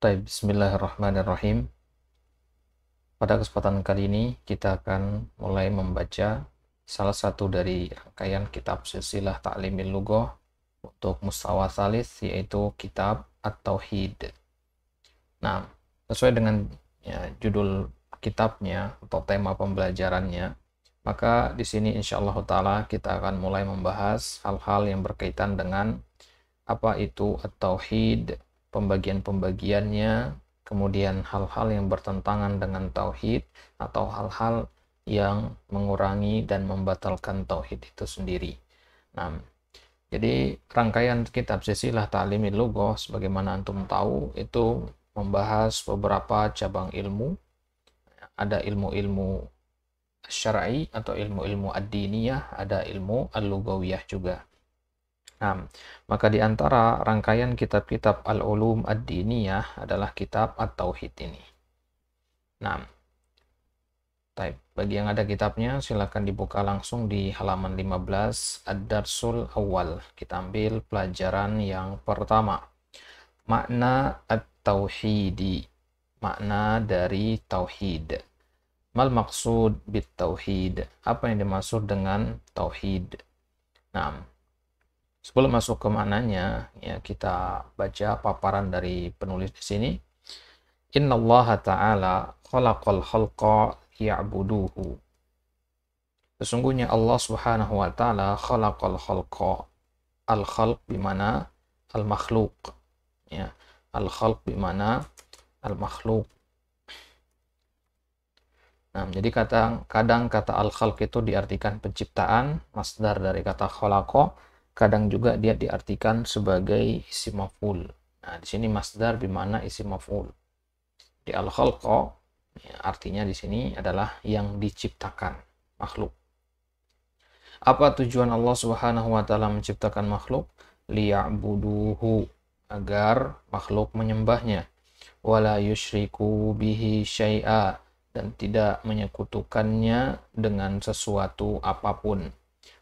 Baik, bismillahirrahmanirrahim. Pada kesempatan kali ini, kita akan mulai membaca salah satu dari rangkaian kitab silsilah Ta'limil Lugoh untuk Mustawa Salis, yaitu kitab At-Tauhid. Nah, sesuai dengan ya, judul kitabnya atau tema pembelajarannya, maka di sini insya Allah Ta'ala kita akan mulai membahas hal-hal yang berkaitan dengan apa itu At-Tauhid, pembagian-pembagiannya, kemudian hal-hal yang bertentangan dengan tauhid atau hal-hal yang mengurangi dan membatalkan tauhid itu sendiri. Nah, jadi rangkaian kitab silsilah ta'limil Lugoh sebagaimana antum tahu itu membahas beberapa cabang ilmu. Ada ilmu-ilmu syar'i atau ilmu-ilmu ad-diniyah, ada ilmu al lugawiyah juga. Nah, maka di antara rangkaian kitab-kitab Al-Ulum Ad-Diniyah adalah kitab At-Tauhid ini. Nah, type. bagi yang ada kitabnya silakan dibuka langsung di halaman 15 Ad-Darsul Awal. Kita ambil pelajaran yang pertama. Makna At-Tauhidi. Makna dari Tauhid. Mal maksud bit Tauhid. Apa yang dimaksud dengan Tauhid? Nah, Sebelum masuk ke mananya, ya kita baca paparan dari penulis di sini. Inna Allah Ta'ala khalaqal khalqa ya'buduhu. Sesungguhnya Allah Subhanahu wa taala khalaqal khalqa. Al khalq bimana al makhluk. Ya, al khalq bimana al makhluk. Nah, jadi kata, kadang kata al khalq itu diartikan penciptaan, masdar dari kata khalaqa kadang juga dia diartikan sebagai isim maf'ul. Nah, di sini masdar bimana isimaful maf'ul. Di al khalqa ya, artinya di sini adalah yang diciptakan, makhluk. Apa tujuan Allah Subhanahu wa taala menciptakan makhluk? Liya'buduhu agar makhluk menyembahnya. Wala yusyriku bihi syai'a dan tidak menyekutukannya dengan sesuatu apapun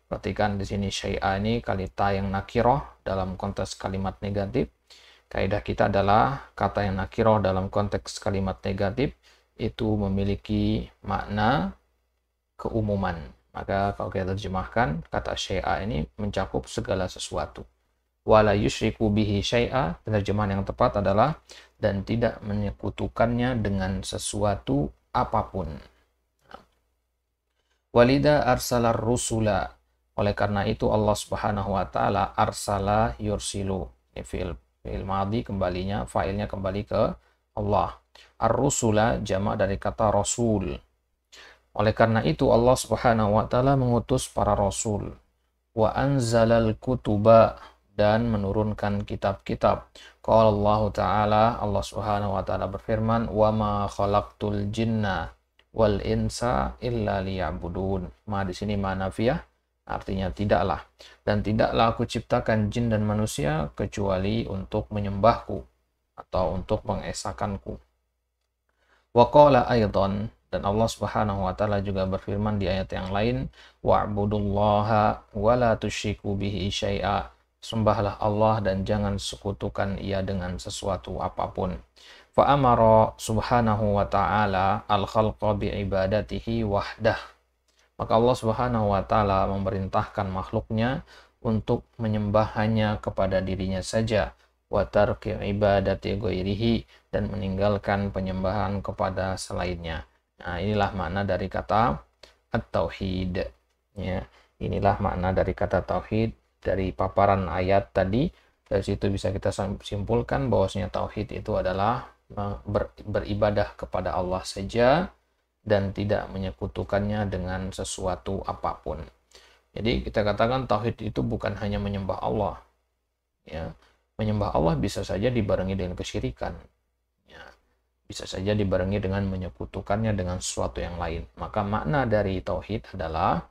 Perhatikan di sini syai'a ini kalita yang nakiroh dalam konteks kalimat negatif. Kaidah kita adalah kata yang nakiroh dalam konteks kalimat negatif itu memiliki makna keumuman. Maka kalau kita terjemahkan, kata syai'a ini mencakup segala sesuatu. Wala yusriku bihi syai'a, penerjemahan yang tepat adalah dan tidak menyekutukannya dengan sesuatu apapun. Walida arsalar rusula oleh karena itu Allah Subhanahu wa taala arsala yursilu. Ini fi'il fi'il madhi kembalinya failnya kembali ke Allah. Ar-rusula jamak dari kata rasul. Oleh karena itu Allah Subhanahu wa taala mengutus para rasul. Wa anzalal kutuba dan menurunkan kitab-kitab. Qala Allah taala Allah Subhanahu wa taala berfirman, "Wa ma khalaqtul jinna wal insa illa liya'budun." Ma di sini nafiah Artinya tidaklah. Dan tidaklah aku ciptakan jin dan manusia kecuali untuk menyembahku atau untuk mengesakanku. Waqala aydan dan Allah Subhanahu wa taala juga berfirman di ayat yang lain wa'budullaha wa la tusyriku bihi syai'a sembahlah Allah dan jangan sekutukan ia dengan sesuatu apapun fa amara subhanahu wa ta'ala al khalqa bi ibadatihi wahdah maka Allah Subhanahu wa taala memerintahkan makhluknya untuk menyembah hanya kepada dirinya saja wa tarki ibadati ghairihi dan meninggalkan penyembahan kepada selainnya. Nah, inilah makna dari kata at-tauhid ya. Inilah makna dari kata tauhid dari paparan ayat tadi dari situ bisa kita simpulkan bahwasanya tauhid itu adalah eh, ber, beribadah kepada Allah saja dan tidak menyekutukannya dengan sesuatu apapun. Jadi kita katakan tauhid itu bukan hanya menyembah Allah. Ya, menyembah Allah bisa saja dibarengi dengan kesyirikan. Ya, bisa saja dibarengi dengan menyekutukannya dengan sesuatu yang lain. Maka makna dari tauhid adalah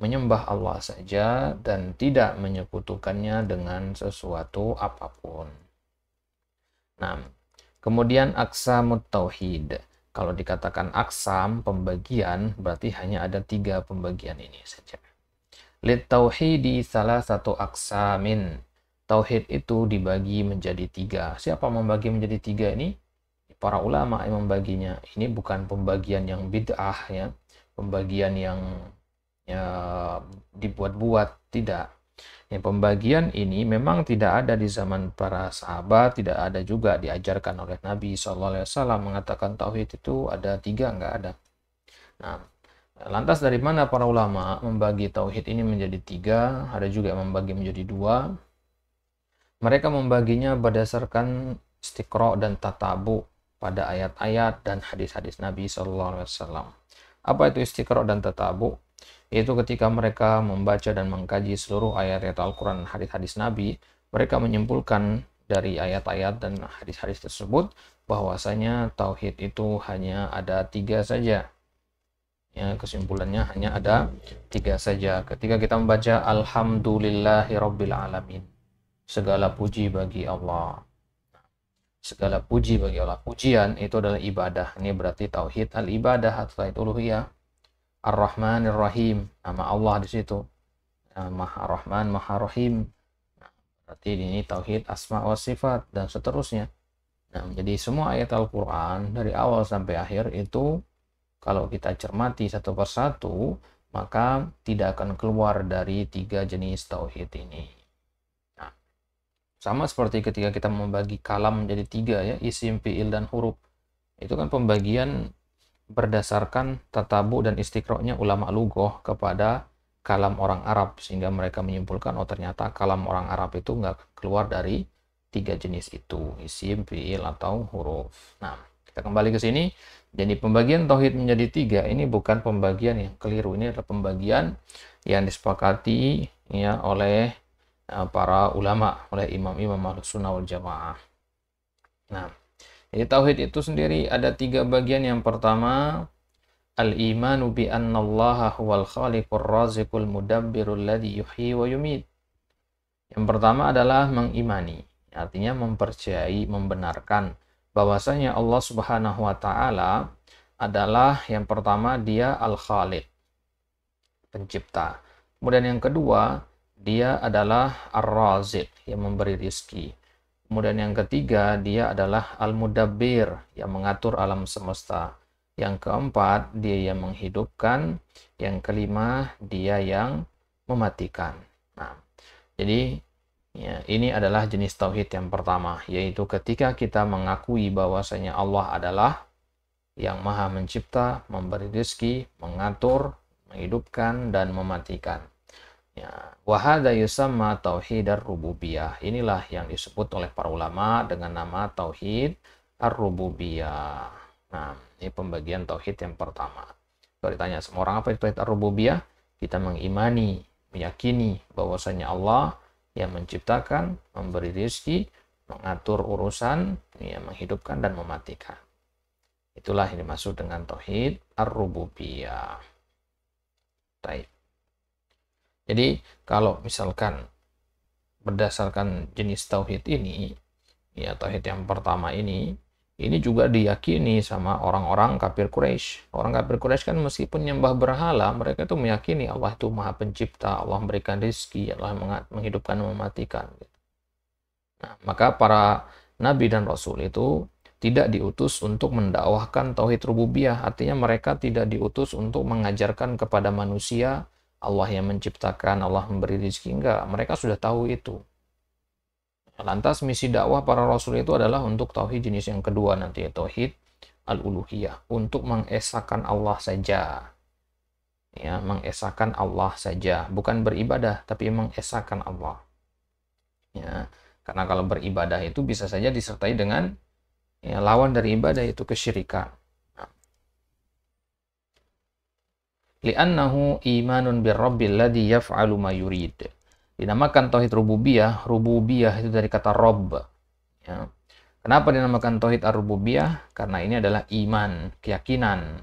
menyembah Allah saja dan tidak menyekutukannya dengan sesuatu apapun. Nah, kemudian aksamut tauhid. Kalau dikatakan aksam, pembagian, berarti hanya ada tiga pembagian ini saja. Lid di salah satu aksamin. Tauhid itu dibagi menjadi tiga. Siapa membagi menjadi tiga ini? Para ulama yang membaginya. Ini bukan pembagian yang bid'ah ya. Pembagian yang ya, dibuat-buat. Tidak Ya, pembagian ini memang tidak ada di zaman para sahabat, tidak ada juga diajarkan oleh Nabi SAW mengatakan tauhid itu ada tiga, nggak ada. Nah, lantas dari mana para ulama membagi tauhid ini menjadi tiga, ada juga yang membagi menjadi dua. Mereka membaginya berdasarkan istiqra dan tatabu pada ayat-ayat dan hadis-hadis Nabi SAW. Apa itu istiqra dan tatabu? Yaitu ketika mereka membaca dan mengkaji seluruh ayat-ayat Al-Quran hadis-hadis Nabi, mereka menyimpulkan dari ayat-ayat dan hadis-hadis tersebut bahwasanya tauhid itu hanya ada tiga saja. Ya, kesimpulannya hanya ada tiga saja. Ketika kita membaca Alhamdulillahirabbil Segala puji bagi Allah. Segala puji bagi Allah. Pujian itu adalah ibadah. Ini berarti tauhid al-ibadah atau tauhid uluhiyah ar ar Rahim nama Allah di situ Maha Rahman Maha Rahim berarti ini tauhid asma wa sifat dan seterusnya nah jadi semua ayat Al-Quran dari awal sampai akhir itu kalau kita cermati satu persatu maka tidak akan keluar dari tiga jenis tauhid ini nah, sama seperti ketika kita membagi kalam menjadi tiga ya isim fiil dan huruf itu kan pembagian berdasarkan tatabu dan istiqroknya ulama lugoh kepada kalam orang Arab sehingga mereka menyimpulkan oh ternyata kalam orang Arab itu nggak keluar dari tiga jenis itu isim, fiil atau huruf. Nah, kita kembali ke sini. Jadi pembagian tauhid menjadi tiga ini bukan pembagian yang keliru. Ini adalah pembagian yang disepakati ya oleh eh, para ulama, oleh imam-imam Sunnah wal Jamaah. Nah, jadi tauhid itu sendiri ada tiga bagian. Yang pertama, al-imanu bi annallaha huwal khaliqur raziqul mudabbirul ladzi yuhyi wa yumit. Yang pertama adalah mengimani, artinya mempercayai, membenarkan bahwasanya Allah Subhanahu wa taala adalah yang pertama dia al-khaliq, pencipta. Kemudian yang kedua, dia adalah ar-raziq, yang memberi rizki. Kemudian yang ketiga, dia adalah Al-Mudabbir yang mengatur alam semesta. Yang keempat, dia yang menghidupkan. Yang kelima, dia yang mematikan. Nah, jadi ya, ini adalah jenis tauhid yang pertama, yaitu ketika kita mengakui bahwasanya Allah adalah yang maha mencipta, memberi rezeki, mengatur, menghidupkan, dan mematikan. Ya, wahada yusamma tauhid ar-rububiyah. Inilah yang disebut oleh para ulama dengan nama tauhid ar-rububiyah. Nah, ini pembagian tauhid yang pertama. Kalau ditanya semua orang apa itu tauhid ar-rububiyah? Kita mengimani, meyakini bahwasanya Allah yang menciptakan, memberi rezeki, mengatur urusan, ya, menghidupkan dan mematikan. Itulah yang dimaksud dengan tauhid ar-rububiyah. Baik. Jadi kalau misalkan berdasarkan jenis tauhid ini, ya tauhid yang pertama ini, ini juga diyakini sama orang-orang kafir Quraisy. Orang kafir Quraisy kan meskipun nyembah berhala, mereka itu meyakini Allah itu Maha Pencipta, Allah memberikan rezeki, Allah menghidupkan dan mematikan. Gitu. Nah, maka para nabi dan rasul itu tidak diutus untuk mendakwahkan tauhid rububiyah, artinya mereka tidak diutus untuk mengajarkan kepada manusia Allah yang menciptakan, Allah memberi rezeki. Enggak, mereka sudah tahu itu. Lantas misi dakwah para rasul itu adalah untuk tauhid jenis yang kedua nanti, ya, tauhid al-uluhiyah, untuk mengesahkan Allah saja. Ya, mengesahkan Allah saja, bukan beribadah tapi mengesahkan Allah. Ya, karena kalau beribadah itu bisa saja disertai dengan ya, lawan dari ibadah itu kesyirikan. li'annahu imanun birrabbil ladhi yaf'alu ma yurid. Dinamakan tauhid rububiyah, rububiyah itu dari kata rob. Ya. Kenapa dinamakan tauhid ar-rububiyah? Karena ini adalah iman, keyakinan,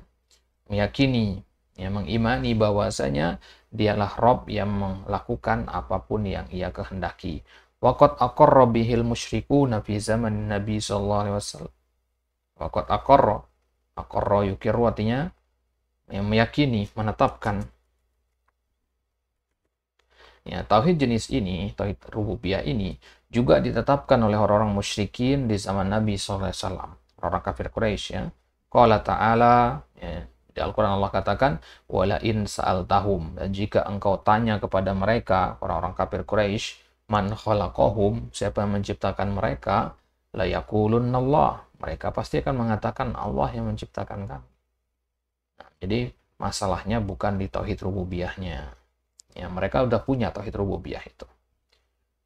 meyakini, ya mengimani bahwasanya dialah rob yang melakukan apapun yang ia kehendaki. Waqat aqarra bihil musyriku Nabi zaman Nabi sallallahu alaihi wasallam. Waqat aqarra. Aqarra yukir artinya yang meyakini, menetapkan. Ya, tauhid jenis ini, tauhid rububiyah ini juga ditetapkan oleh orang-orang musyrikin di zaman Nabi SAW, orang-orang kafir Quraisy ya. Qala ta'ala ya, di Al-Qur'an Allah katakan wala in sa'altahum dan jika engkau tanya kepada mereka orang-orang kafir Quraisy man khalaqahum siapa yang menciptakan mereka la Allah mereka pasti akan mengatakan Allah yang menciptakan kamu jadi masalahnya bukan di tauhid rububiyahnya. Ya, mereka udah punya tauhid rububiyah itu.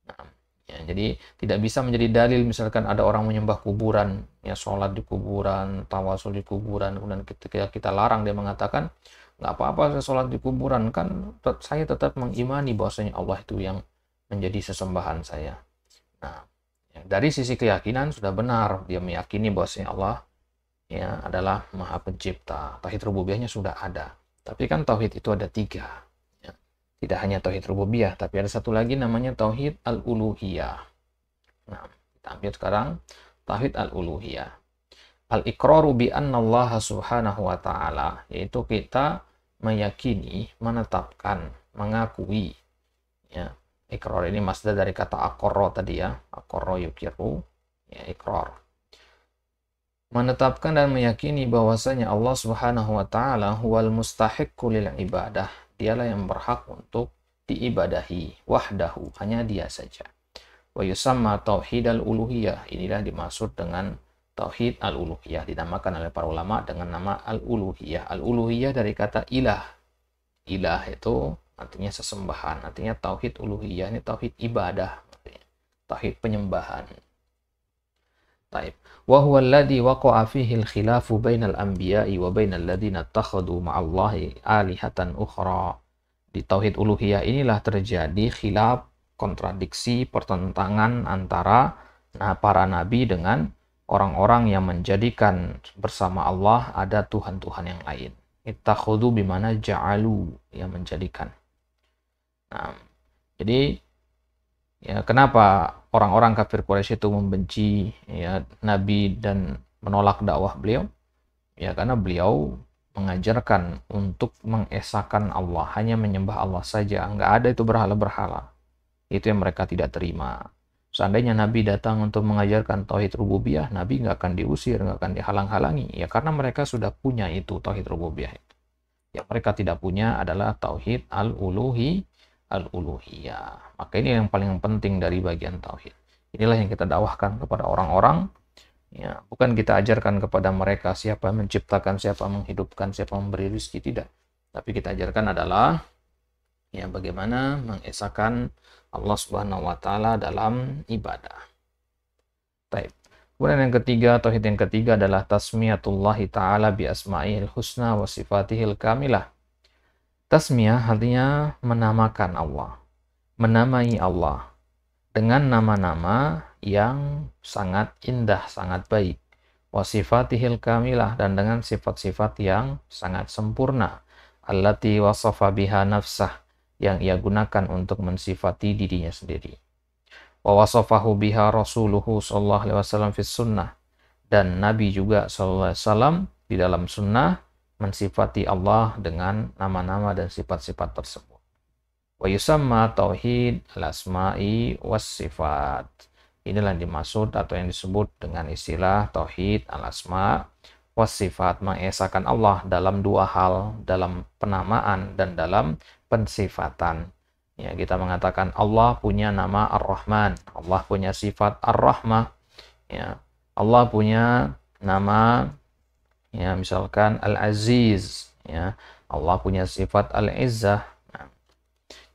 Nah, ya, jadi tidak bisa menjadi dalil misalkan ada orang menyembah kuburan, ya sholat di kuburan, tawasul di kuburan, kemudian ketika kita larang dia mengatakan nggak apa-apa saya sholat di kuburan kan saya tetap mengimani bahwasanya Allah itu yang menjadi sesembahan saya. Nah, ya, dari sisi keyakinan sudah benar dia meyakini bahwasanya Allah ya adalah maha pencipta. Tauhid rububiahnya sudah ada. Tapi kan tauhid itu ada tiga. Ya. Tidak hanya tauhid rububiah, tapi ada satu lagi namanya tauhid al-uluhiyah. Nah, kita ambil sekarang tauhid al-uluhiyah. al ikror bi anna Allah subhanahu wa ta'ala, yaitu kita meyakini, menetapkan, mengakui. Ya, ikrar ini masdar dari kata akorro tadi ya, akorro yukiru, ya ikrar menetapkan dan meyakini bahwasanya Allah Subhanahu wa taala huwal mustahiqqu lil ibadah. Dialah yang berhak untuk diibadahi wahdahu, hanya dia saja. Wa yusamma tauhid al-uluhiyah. Inilah dimaksud dengan tauhid al-uluhiyah dinamakan oleh para ulama dengan nama al-uluhiyah. Al-uluhiyah dari kata ilah. Ilah itu artinya sesembahan, artinya tauhid uluhiyah ini tauhid ibadah, tauhid penyembahan. Taib. Wa huwa alladhi waqa'a al-khilafu bainal anbiya'i wa bainal ladina takhadu alihatan ukhra. Di tauhid uluhiyah inilah terjadi khilaf, kontradiksi, pertentangan antara nah, para nabi dengan orang-orang yang menjadikan bersama Allah ada tuhan-tuhan yang lain. Ittakhudu bimana ja'alu yang menjadikan. Nah, jadi Ya, kenapa orang-orang kafir Quraisy itu membenci ya Nabi dan menolak dakwah beliau? Ya, karena beliau mengajarkan untuk mengesahkan Allah, hanya menyembah Allah saja, nggak ada itu berhala-berhala. Itu yang mereka tidak terima. Seandainya Nabi datang untuk mengajarkan tauhid rububiyah, Nabi nggak akan diusir, nggak akan dihalang-halangi, ya karena mereka sudah punya itu tauhid rububiyah. Yang mereka tidak punya adalah tauhid al-uluhi al-uluhiyah. Maka ini yang paling penting dari bagian tauhid. Inilah yang kita dakwahkan kepada orang-orang. Ya, bukan kita ajarkan kepada mereka siapa yang menciptakan, siapa yang menghidupkan, siapa yang memberi rezeki tidak. Tapi kita ajarkan adalah ya bagaimana mengesahkan Allah Subhanahu wa taala dalam ibadah. Baik. Kemudian yang ketiga, tauhid yang ketiga adalah tasmiyatullahi taala bi asma'il husna wa sifatihil kamilah Tasmiyah artinya menamakan Allah, menamai Allah dengan nama-nama yang sangat indah, sangat baik. Wasifatihil kamilah dan dengan sifat-sifat yang sangat sempurna. Allati wasafa biha nafsah yang ia gunakan untuk mensifati dirinya sendiri. Wa wasafahu biha rasuluhu sallallahu alaihi wasallam fis sunnah dan Nabi juga sallallahu alaihi wasallam di dalam sunnah mensifati Allah dengan nama-nama dan sifat-sifat tersebut. Wa yusamma tauhid al-asma'i was sifat. Inilah yang dimaksud atau yang disebut dengan istilah tauhid al-asma was sifat mengesahkan Allah dalam dua hal, dalam penamaan dan dalam pensifatan. Ya, kita mengatakan Allah punya nama Ar-Rahman, Allah punya sifat Ar-Rahmah. Ya, Allah punya nama ya misalkan Al-Aziz ya Allah punya sifat Al-Izzah nah,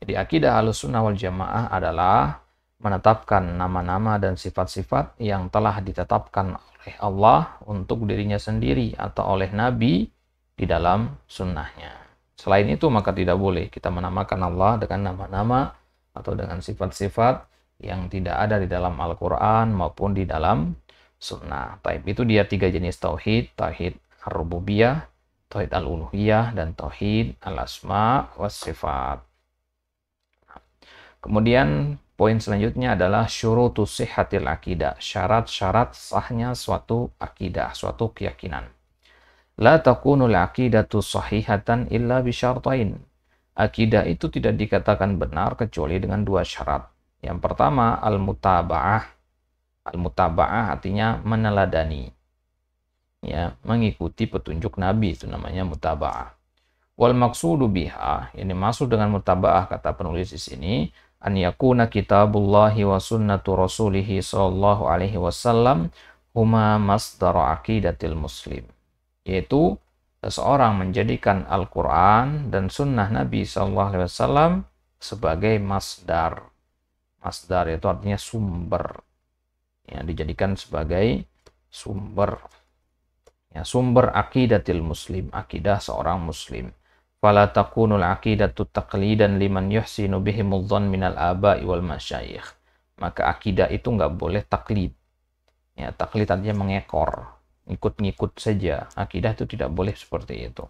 jadi akidah sunnah wal Jamaah adalah menetapkan nama-nama dan sifat-sifat yang telah ditetapkan oleh Allah untuk dirinya sendiri atau oleh Nabi di dalam sunnahnya. Selain itu maka tidak boleh kita menamakan Allah dengan nama-nama atau dengan sifat-sifat yang tidak ada di dalam Al-Quran maupun di dalam sunnah. Taib itu dia tiga jenis tauhid, tauhid ar-rububiyah, tauhid al-uluhiyah dan tauhid al-asma wa sifat. Kemudian poin selanjutnya adalah syurutu sihatil akidah, syarat-syarat sahnya suatu akidah, suatu keyakinan. La takunul akidatu sahihatan illa bisyartain. Akidah itu tidak dikatakan benar kecuali dengan dua syarat. Yang pertama al-mutaba'ah. Al-mutaba'ah artinya meneladani ya mengikuti petunjuk Nabi itu namanya mutaba'ah. Wal maksudu biha, ini masuk dengan mutaba'ah kata penulis di sini, an yakuna kitabullahi wa sunnatu rasulihi sallallahu alaihi wasallam huma masdar aqidatil muslim. Yaitu seseorang menjadikan Al-Quran dan sunnah Nabi sallallahu alaihi wasallam sebagai masdar. Masdar itu artinya sumber. yang dijadikan sebagai sumber ya, sumber akidatil muslim akidah seorang muslim fala takunul akidatu taqlidan liman yuhsinu bihimul dhon minal aba'i wal masyayikh maka akidah itu nggak boleh taklid ya taklid artinya mengekor ikut-ngikut saja akidah itu tidak boleh seperti itu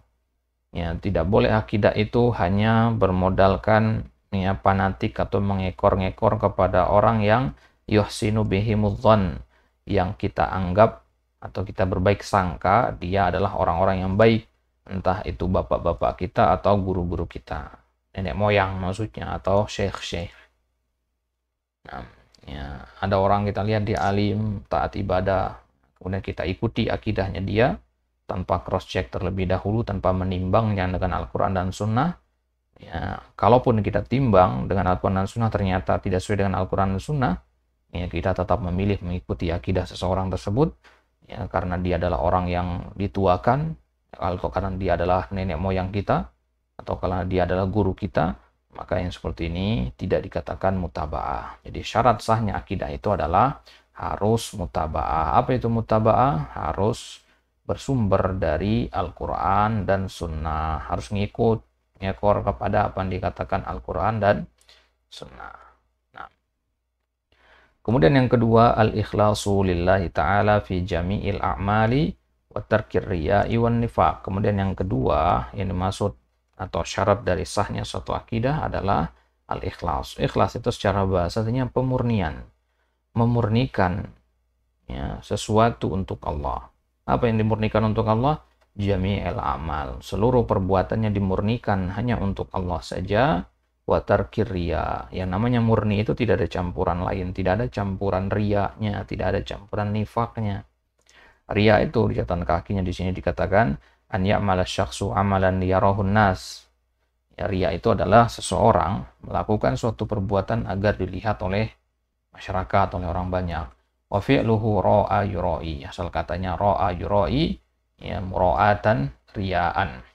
ya tidak boleh akidah itu hanya bermodalkan ya fanatik atau mengekor-ngekor kepada orang yang yuhsinu dhon yang kita anggap atau kita berbaik sangka dia adalah orang-orang yang baik entah itu bapak-bapak kita atau guru-guru kita nenek moyang maksudnya atau syekh-syekh nah, ya ada orang kita lihat di alim taat ibadah kemudian kita ikuti akidahnya dia tanpa cross check terlebih dahulu tanpa menimbangnya dengan Al-Quran dan Sunnah ya kalaupun kita timbang dengan Al-Quran dan Sunnah ternyata tidak sesuai dengan Al-Quran dan Sunnah ya kita tetap memilih mengikuti akidah seseorang tersebut ya karena dia adalah orang yang dituakan atau karena dia adalah nenek moyang kita atau karena dia adalah guru kita maka yang seperti ini tidak dikatakan mutabaah jadi syarat sahnya akidah itu adalah harus mutabaah apa itu mutabaah harus bersumber dari Al-Quran dan Sunnah harus ngikut ngekor kepada apa yang dikatakan Al-Quran dan Sunnah Kemudian yang kedua, al-ikhlasu lillahi ta'ala fi jami'il a'mali wa tarkir riya'i wan nifaq. Kemudian yang kedua, ini maksud atau syarat dari sahnya suatu akidah adalah al-ikhlas. Ikhlas itu secara bahasa artinya pemurnian, memurnikan ya, sesuatu untuk Allah. Apa yang dimurnikan untuk Allah? Jami'il amal. Seluruh perbuatannya dimurnikan hanya untuk Allah saja watar kiria. Yang namanya murni itu tidak ada campuran lain, tidak ada campuran riaknya, tidak ada campuran nifaknya. Ria itu di catatan kakinya di sini dikatakan an ya'mala syakhsu amalan liarohun nas. Ya, ria itu adalah seseorang melakukan suatu perbuatan agar dilihat oleh masyarakat, oleh orang banyak. Wa fi'luhu ra'a yura'i. Asal katanya roa yuroi, ya mura'atan ria'an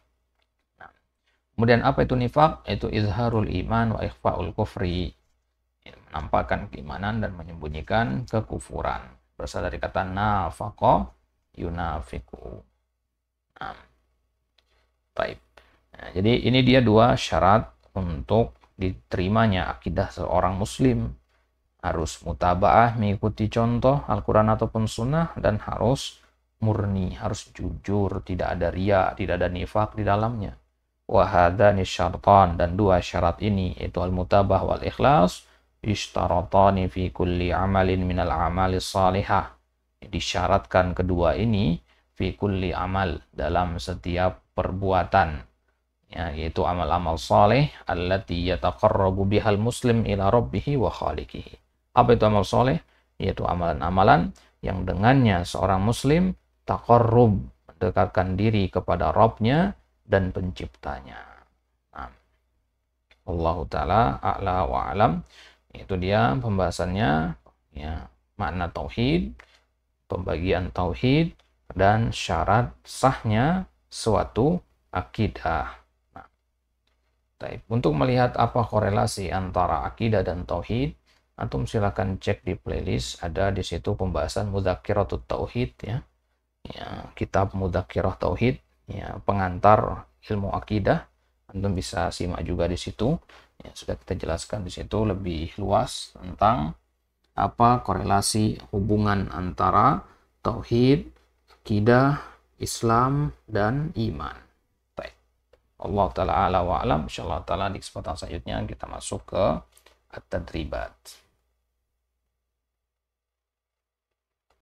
Kemudian apa itu nifak? Itu izharul iman wa ikhfaul kufri. Menampakkan keimanan dan menyembunyikan kekufuran. Berasal dari kata nafako yunafiku. Nah. Nah, jadi ini dia dua syarat untuk diterimanya akidah seorang muslim. Harus mutaba'ah mengikuti contoh Al-Quran ataupun sunnah dan harus murni, harus jujur, tidak ada ria, tidak ada nifak di dalamnya wahadani syartan dan dua syarat ini yaitu al-mutabah wal ikhlas ishtaratani fi kulli amalin minal amali salihah disyaratkan kedua ini fi kulli amal dalam setiap perbuatan ya, yaitu amal-amal saleh allati yataqarrabu bihal muslim ila rabbihi wa khaliqihi apa itu amal saleh yaitu amalan-amalan yang dengannya seorang muslim taqarrub mendekatkan diri kepada Robnya dan penciptanya. Nah, Allah taala a'la wa alam. Itu dia pembahasannya ya, makna tauhid, pembagian tauhid dan syarat sahnya suatu akidah. Nah, taip, untuk melihat apa korelasi antara akidah dan tauhid, antum silahkan cek di playlist ada di situ pembahasan mudzakiratut tauhid ya. ya kitab mudzakiroh tauhid ya, pengantar ilmu akidah antum bisa simak juga di situ ya, sudah kita jelaskan di situ lebih luas tentang apa korelasi hubungan antara tauhid akidah Islam dan iman baik Allah taala ala wa alam insyaallah taala di kesempatan selanjutnya kita masuk ke at-tadribat